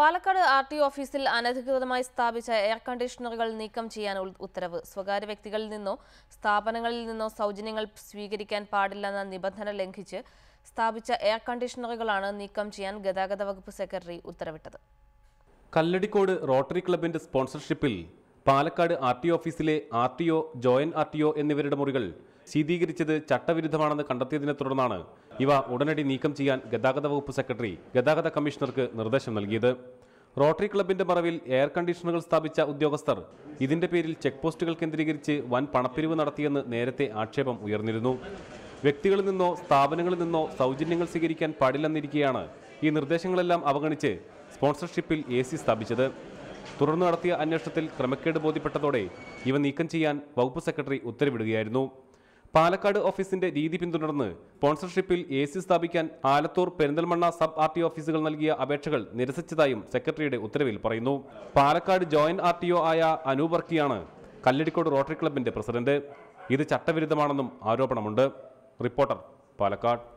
Palakkad R T ഓഫീസിൽ അനധികൃതമായി സ്ഥാപിച്ച എയർ കണ്ടീഷണറുകൾ നീക്കം ചെയ്യാൻ ഉത്തരവ് സ്വകാര്യ വ്യക്തികളിൽ നിന്നോ സ്ഥാപനങ്ങളിൽ നിന്നോ സൗജന്യങ്ങൾ സ്വീകരിക്കാൻ പാടില്ലെന്ന നിബന്ധന ലംഘിച്ച് സ്ഥാപിച്ച എയർ കണ്ടീഷണറുകളാണ് നീക്കം ചെയ്യാൻ ഗതാഗത വകുപ്പ് സെക്രട്ടറി ഉത്തരവിട്ടത് കല്ലടിക്കോട് റോട്ടറി ക്ലബിന്റെ സ്പോൺസർഷിപ്പിൽ പാലക്കാട് ആർ ടി ഓഫീസിലെ R T O joint R T O എന്നിവരുടെ മുറികൾ ശീതീകരിച്ചത് ചട്ടവിരുദ്ധമാണെന്ന് കണ്ടെത്തിയതിനെ തുടർന്നാണ് ഇവ ഉടനടി നീക്കം ചെയ്യാൻ ഗതാഗത വകുപ്പ് സെക്രട്ടറി ഗതാഗത കമ്മീഷണർക്ക് നിർദ്ദേശം നൽകിയത് റോട്ടറി ക്ലബിന്റെ മറവിൽ എയർ കണ്ടീഷണറുകൾ സ്ഥാപിച്ച ഉദ്യോഗസ്ഥർ ഇതിന്റെ പേരിൽ ചെക്ക് പോസ്റ്റുകൾ കേന്ദ്രീകരിച്ച് വൻ പണപ്പിരിവ് നടത്തിയെന്ന് നേരത്തെ ആക്ഷേപം ഉയർന്നിരുന്നു വ്യക്തികളിൽ നിന്നോ സ്ഥാപനങ്ങളിൽ നിന്നോ സൗജന്യങ്ങൾ സ്വീകരിക്കാൻ പാടില്ലെന്നിരിക്കെയാണ് ഈ നിർദ്ദേശങ്ങളെല്ലാം അവഗണിച്ച് സ്പോൺസർഷിപ്പിൽ എ സ്ഥാപിച്ചത് തുടർന്ന് നടത്തിയ അന്വേഷണത്തിൽ ക്രമക്കേട് ബോധ്യപ്പെട്ടതോടെ ഇവ നീക്കം ചെയ്യാൻ വകുപ്പ് സെക്രട്ടറി ഉത്തരവിടുകയായിരുന്നു പാലക്കാട് ഓഫീസിന്റെ രീതി പിന്തുടർന്ന് സ്പോൺസർഷിപ്പിൽ എ സി സ്ഥാപിക്കാൻ Alathur Perinthalmanna sub R T ഓഫീസുകൾ നൽകിയ അപേക്ഷകൾ നിരസിച്ചതായും സെക്രട്ടറിയുടെ ഉത്തരവിൽ പറയുന്നു Palakkad joint R T O ആയ അനൂപർക്കിയാണ് കല്ലടിക്കോട് റോട്ടറി ക്ലബിന്റെ പ്രസിഡന്റ് ഇത് ചട്ടവിരുദ്ധമാണെന്നും ആരോപണമുണ്ട് റിപ്പോർട്ടർ പാലക്കാട്